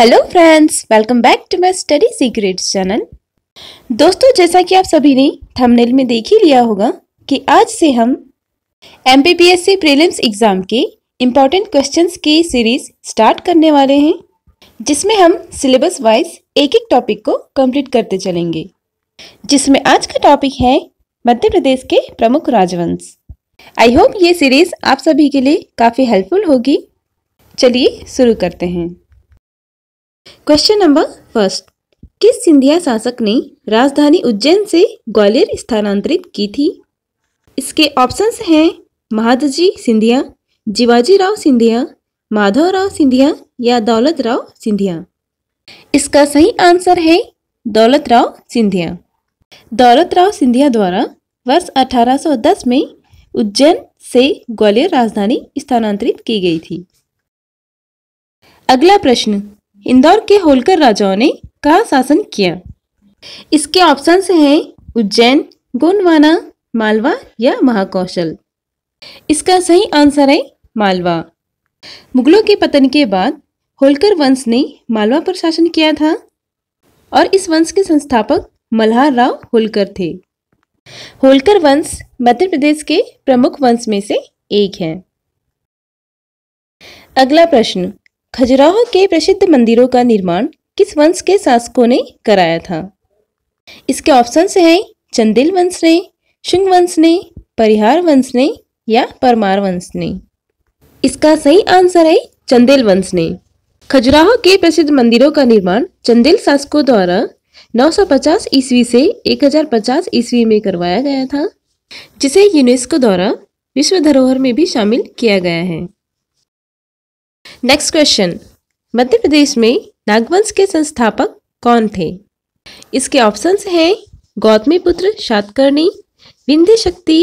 hello friends welcome back to my study secrets channel दोस्तों जैसा कि आप सभी ने थंबनेल में देख ही लिया होगा कि आज से हम एम पी प्रीलिम्स एग्ज़ाम के इम्पॉर्टेंट क्वेश्चंस की सीरीज़ स्टार्ट करने वाले हैं जिसमें हम सिलेबस वाइज एक एक टॉपिक को कंप्लीट करते चलेंगे जिसमें आज का टॉपिक है मध्य प्रदेश के प्रमुख राजवंश आई होप ये सीरीज़ आप सभी के लिए काफ़ी हेल्पफुल होगी चलिए शुरू करते हैं क्वेश्चन नंबर फर्स्ट किस सिंधिया शासक ने राजधानी उज्जैन से ग्वालियर स्थानांतरित की थी इसके ऑप्शंस हैं महादजी सिंधिया राव सिंधिया राव सिंधिया या राव सिंधिया इसका सही आंसर है दौलत राव सिंधिया दौलत राव सिंधिया द्वारा वर्ष 1810 में उज्जैन से ग्वालियर राजधानी स्थानांतरित की गई थी अगला प्रश्न इंदौर के होलकर राजाओं ने कहा शासन किया इसके ऑप्शंस हैं उज्जैन गोंडवाना मालवा या महाकौशल इसका सही आंसर है मालवा मुगलों के पतन के बाद होलकर वंश ने मालवा पर शासन किया था और इस वंश के संस्थापक मल्हार राव होलकर थे होलकर वंश मध्य प्रदेश के प्रमुख वंश में से एक है अगला प्रश्न खजुराहो के प्रसिद्ध मंदिरों का निर्माण किस वंश के शासकों ने कराया था इसके ऑप्शन से हैं चंदिल वंश ने शुंग वंश ने परिहार वंश ने या परमार वंश ने इसका सही आंसर है चंदेल वंश ने खजुराहो के प्रसिद्ध मंदिरों का निर्माण चंदेल शासकों द्वारा 950 ईस्वी से 1050 ईस्वी में करवाया गया था जिसे यूनेस्को द्वारा विश्व धरोहर में भी शामिल किया गया है नेक्स्ट क्वेश्चन मध्य प्रदेश में नागवंश के संस्थापक कौन थे इसके ऑप्शंस हैं गौतमीपुत्र शातकर्णी विंध्य शक्ति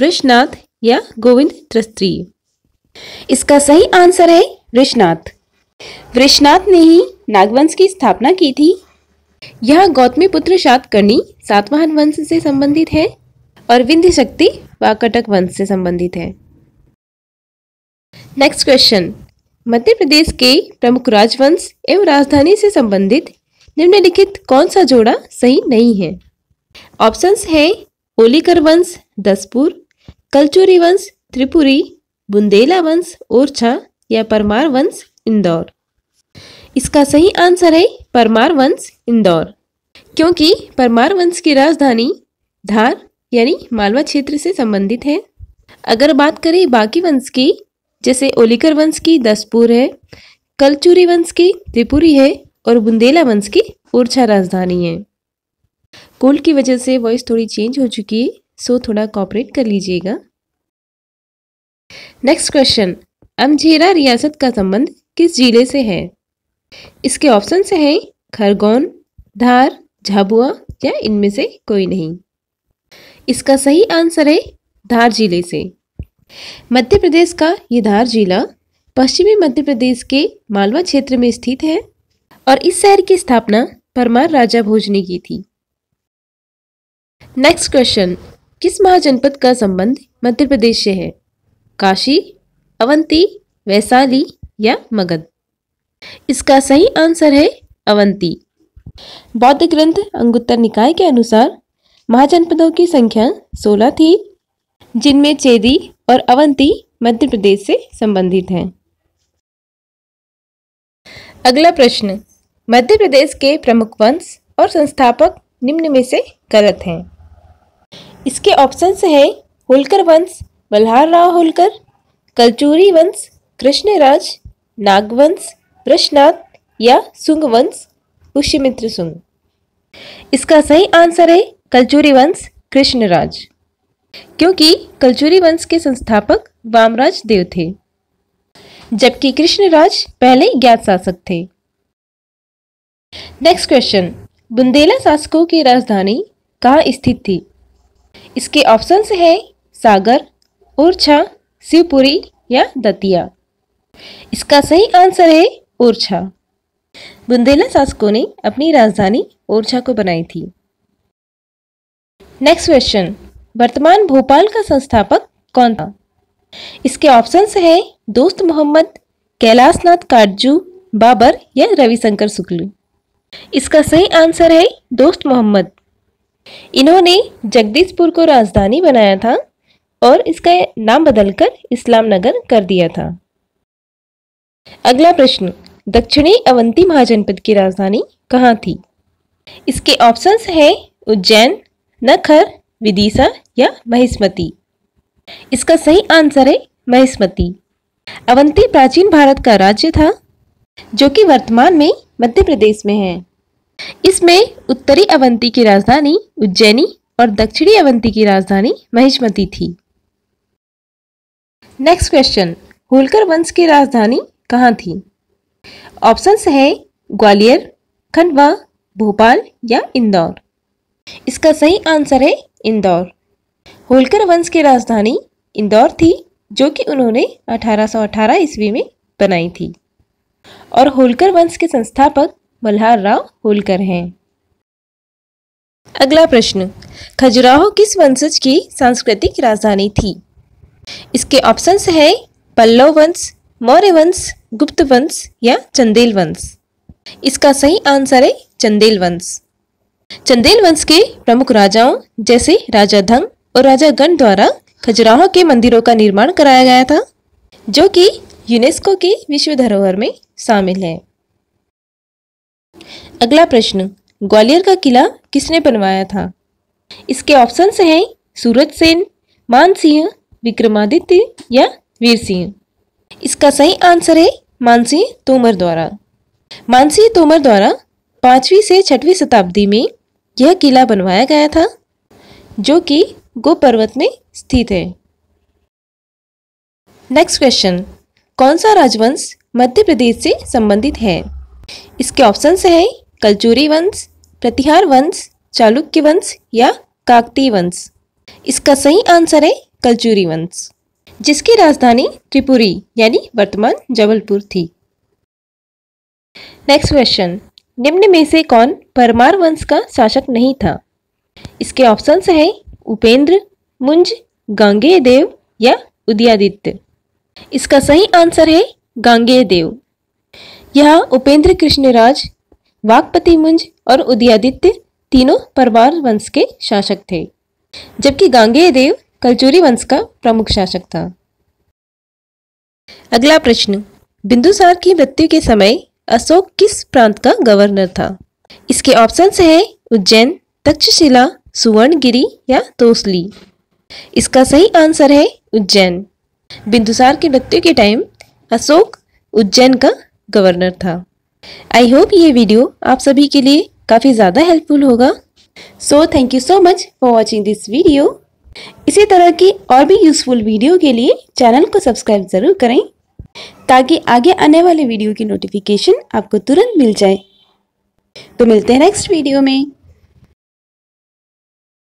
वृषनाथ या गोविंद त्रस्त्री इसका सही आंसर है वृषनाथ वृषनाथ ने ही नागवंश की स्थापना की थी यह गौतमीपुत्र शातकर्णी सातवाहन वंश से संबंधित है और विंध्य शक्ति वाकटक वंश से संबंधित है नेक्स्ट क्वेश्चन मध्य प्रदेश के प्रमुख राजवंश एवं राजधानी से संबंधित निम्नलिखित कौन सा जोड़ा सही नहीं है ऑप्शंस है ओलिकर वंश दसपुर कलचोरी वंश त्रिपुरी बुंदेला वंश ओरछा या परमार वंश इंदौर इसका सही आंसर है परमार वंश इंदौर क्योंकि परमार वंश की राजधानी धार यानी मालवा क्षेत्र से संबंधित है अगर बात करें बाकी वंश की जैसे ओलिकर वंश की दसपुर है कलचूरी वंश की त्रिपुरी है और बुंदेला वंश की ओरछा राजधानी है कोल्ड की वजह से वॉइस थोड़ी चेंज हो चुकी है सो थोड़ा कॉपरेट कर लीजिएगा नेक्स्ट क्वेश्चन अमझेरा रियासत का संबंध किस जिले से है इसके ऑप्शन से हैं खरगोन धार झाबुआ या इनमें से कोई नहीं इसका सही आंसर है धार जिले से मध्य प्रदेश का ये धार जिला पश्चिमी मध्य प्रदेश के मालवा क्षेत्र में स्थित है और इस शहर की स्थापना परमार राजा भोज ने की थी नेक्स्ट क्वेश्चन किस महाजनपद का संबंध मध्य प्रदेश से है काशी अवंती वैशाली या मगध इसका सही आंसर है अवंती बौद्ध ग्रंथ अंगुत्तर निकाय के अनुसार महाजनपदों की संख्या 16 थी जिनमें चेरी और अवंती मध्य प्रदेश से संबंधित हैं अगला प्रश्न मध्य प्रदेश के प्रमुख वंश और संस्थापक निम्न में से गलत हैं इसके ऑप्शंस हैं होलकर वंश बल्हार राव होलकर कलचूरी वंश कृष्णराज नागवंश वृषनाथ या सुंग वंश पुष्यमित्र सुंग इसका सही आंसर है कलचूरी वंश कृष्णराज क्योंकि कलचुरी वंश के संस्थापक वामराज देव थे जबकि कृष्णराज पहले ज्ञात शासक थे नेक्स्ट क्वेश्चन बुंदेला शासकों की राजधानी कहाँ स्थित थी इसके ऑप्शन है सागर ओरछा शिवपुरी या दतिया इसका सही आंसर है ओरछा बुंदेला शासकों ने अपनी राजधानी ओरछा को बनाई थी नेक्स्ट क्वेश्चन वर्तमान भोपाल का संस्थापक कौन था इसके ऑप्शंस हैं दोस्त मोहम्मद कैलाशनाथ काटजू बाबर या रविशंकर शुक्ल इसका सही आंसर है दोस्त मोहम्मद इन्होंने जगदीशपुर को राजधानी बनाया था और इसका नाम बदलकर इस्लाम नगर कर दिया था अगला प्रश्न दक्षिणी अवंती महाजनपद की राजधानी कहाँ थी इसके ऑप्शंस हैं उज्जैन नखर विदिशा या महिस्मती इसका सही आंसर है महिस्मती अवंती प्राचीन भारत का राज्य था जो कि वर्तमान में मध्य प्रदेश में है इसमें उत्तरी अवंती की राजधानी उज्जैनी और दक्षिणी अवंती की राजधानी महिष्मती थी नेक्स्ट क्वेश्चन होलकर वंश की राजधानी कहाँ थी ऑप्शंस है ग्वालियर खंडवा भोपाल या इंदौर इसका सही आंसर है इंदौर होलकर वंश की राजधानी इंदौर थी जो कि उन्होंने 1818 ईस्वी में बनाई थी और होलकर वंश के संस्थापक मल्हार राव होलकर हैं अगला प्रश्न खजुराहो किस वंशज की सांस्कृतिक राजधानी थी इसके ऑप्शंस हैं पल्लव वंश मौर्य वंश गुप्त वंश या चंदेल वंश इसका सही आंसर है चंदेल वंश चंदेल वंश के प्रमुख राजाओं जैसे राजा धंग और राजा गण द्वारा खजुराहो के मंदिरों का निर्माण कराया गया था जो कि यूनेस्को की विश्व धरोहर में शामिल है अगला प्रश्न ग्वालियर का किला किसने बनवाया था इसके ऑप्शन हैं सूरज सेन मान सिंह विक्रमादित्य या वीर सिंह इसका सही आंसर है मानसिंह तोमर द्वारा मानसिंह तोमर द्वारा पाँचवीं से छठवीं शताब्दी में यह किला बनवाया गया था जो कि गो पर्वत में स्थित है नेक्स्ट क्वेश्चन कौन सा राजवंश मध्य प्रदेश से संबंधित है इसके ऑप्शंस हैं कलचूरी वंश प्रतिहार वंश चालुक्य वंश या काकती वंश इसका सही आंसर है कलचूरी वंश जिसकी राजधानी त्रिपुरी यानी वर्तमान जबलपुर थी नेक्स्ट क्वेश्चन निम्न में से कौन परमार वंश का शासक नहीं था इसके ऑप्शंस हैं उपेंद्र मुंज गांगे देव या उदयादित्य इसका सही आंसर है गांगे देव यहाँ उपेंद्र कृष्णराज वाकपति मुंज और उदयादित्य तीनों परमार वंश के शासक थे जबकि गांगेय देव कलचूरी वंश का प्रमुख शासक था अगला प्रश्न बिंदुसार की मृत्यु के समय अशोक किस प्रांत का गवर्नर था इसके ऑप्शन है उज्जैन तक्षशिला सुवर्णगिरी या तोसली इसका सही आंसर है उज्जैन बिंदुसार के मृत्यु के टाइम अशोक उज्जैन का गवर्नर था आई होप ये वीडियो आप सभी के लिए काफ़ी ज़्यादा हेल्पफुल होगा so thank you so much for watching this video इसी तरह की और भी यूज़फुल वीडियो के लिए चैनल को सब्सक्राइब ज़रूर करें ताकि आगे आने वाले वीडियो की नोटिफिकेशन आपको तुरंत मिल जाए तो मिलते हैं नेक्स्ट वीडियो में